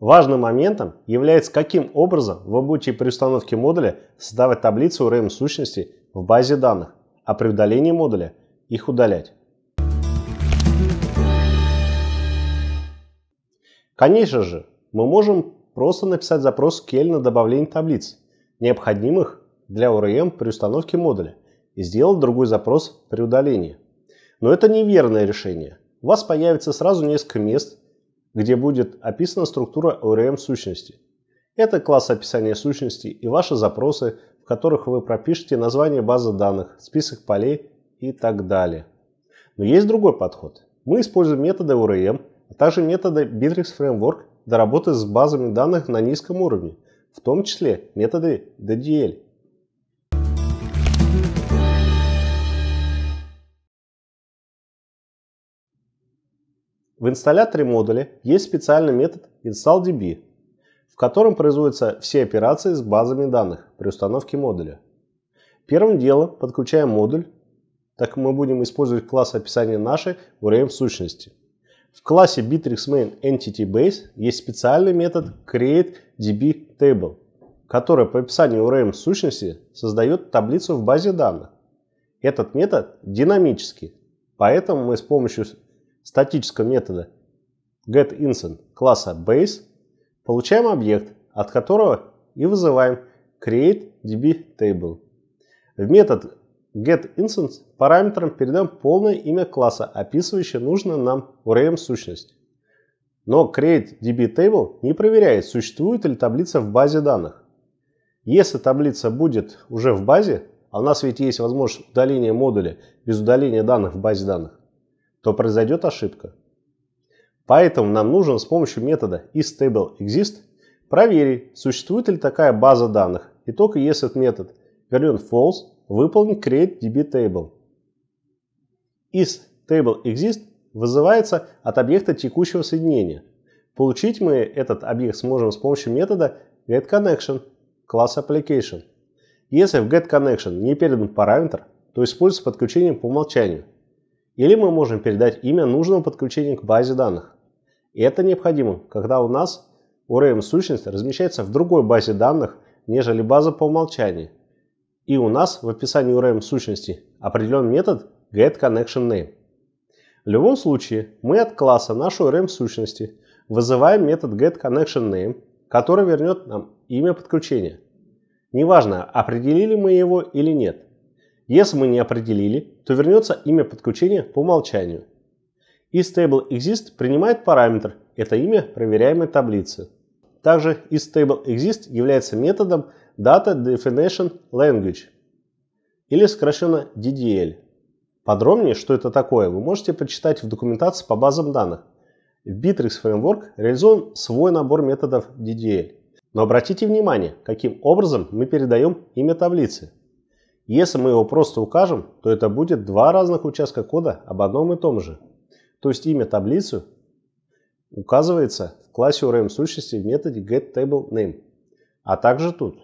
Важным моментом является, каким образом вы будете при установке модуля создавать таблицу RAM сущности в базе данных, а при удалении модуля их удалять. Конечно же, мы можем просто написать запрос SQL на добавление таблиц, необходимых для ORM при установке модуля, и сделать другой запрос при удалении. Но это неверное решение. У вас появится сразу несколько мест, где будет описана структура ORM сущности. Это класс описания сущности и ваши запросы, в которых вы пропишете название базы данных, список полей и так далее. Но есть другой подход. Мы используем методы ORM, а также методы Bitrix Framework для работы с базами данных на низком уровне, в том числе методы DDL. В инсталляторе модуля есть специальный метод installdb, в котором производятся все операции с базами данных при установке модуля. Первым делом подключаем модуль, так как мы будем использовать класс описания нашей URM сущности. В классе BitrixMainEntityBase есть специальный метод createDBTable, который по описанию URM сущности создает таблицу в базе данных. Этот метод динамический, поэтому мы с помощью статического метода getInstance класса base получаем объект, от которого и вызываем createDBTable. В метод getInstance параметром передаем полное имя класса, описывающее нужную нам URM сущность. Но createDBTable не проверяет, существует ли таблица в базе данных. Если таблица будет уже в базе, а у нас ведь есть возможность удаления модуля без удаления данных в базе данных, то произойдет ошибка. Поэтому нам нужен с помощью метода isTableExist проверить, существует ли такая база данных, и только если этот метод вернет false, выполнить create dbTable. isTableExist вызывается от объекта текущего соединения. Получить мы этот объект сможем с помощью метода getConnection класс application. Если в getConnection не передан параметр, то используется подключение по умолчанию – или мы можем передать имя нужного подключения к базе данных. И это необходимо, когда у нас ORM сущность размещается в другой базе данных, нежели база по умолчанию. И у нас в описании URM сущности определен метод getConnectionName. В любом случае, мы от класса нашей URM сущности вызываем метод getConnectionName, который вернет нам имя подключения. Неважно, определили мы его или нет. Если мы не определили, то вернется имя подключения по умолчанию. IsTableExist принимает параметр – это имя проверяемой таблицы. Также IsTableExist является методом Data Definition Language или сокращенно DDL. Подробнее, что это такое, вы можете почитать в документации по базам данных. В Bittrex Framework реализован свой набор методов DDL. Но обратите внимание, каким образом мы передаем имя таблицы. Если мы его просто укажем, то это будет два разных участка кода об одном и том же. То есть имя таблицы указывается в классе URM сущности в методе getTableName, а также тут.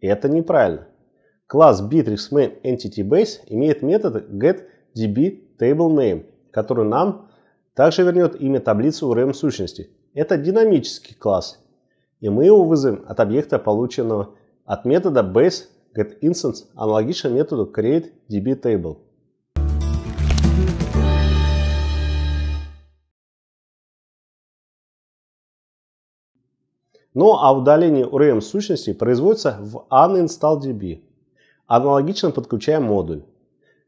И это неправильно. Класс BitrixMainEntityBase имеет метод getDBTableName, который нам также вернет имя таблицы URM сущности. Это динамический класс, и мы его вызовем от объекта, полученного от метода base getInstance аналогично методу createDBTable. Ну а удаление URM сущности производится в uninstallDB. Аналогично подключаем модуль.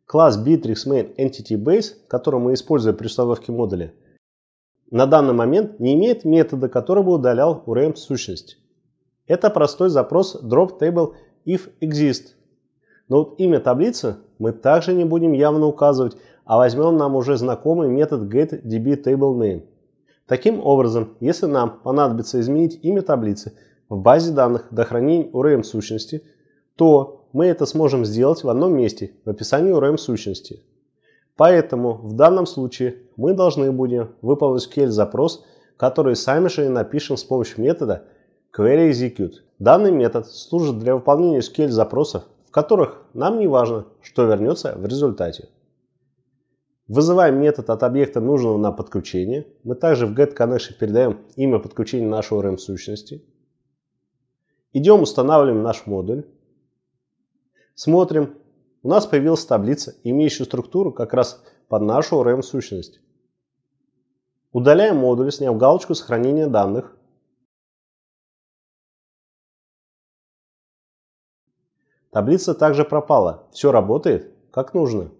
Класс BitrixMain\EntityBase, который мы используем при установке модуля, на данный момент не имеет метода, который бы удалял URM сущность. Это простой запрос drop table if exist. Но вот имя таблицы мы также не будем явно указывать, а возьмем нам уже знакомый метод getDBTableName. Таким образом, если нам понадобится изменить имя таблицы в базе данных до хранения URM сущности, то мы это сможем сделать в одном месте, в описании URM сущности. Поэтому в данном случае мы должны будем выполнить SQL запрос, который сами же и напишем с помощью метода query execute. Данный метод служит для выполнения SQL-запросов, в которых нам не важно, что вернется в результате. Вызываем метод от объекта нужного нам подключения. Мы также в getConnection передаем имя подключения нашего RAM сущности. Идем устанавливаем наш модуль. Смотрим. У нас появилась таблица, имеющая структуру как раз под нашу RAM сущность. Удаляем модуль, сняв галочку сохранения данных. Таблица также пропала. Все работает как нужно.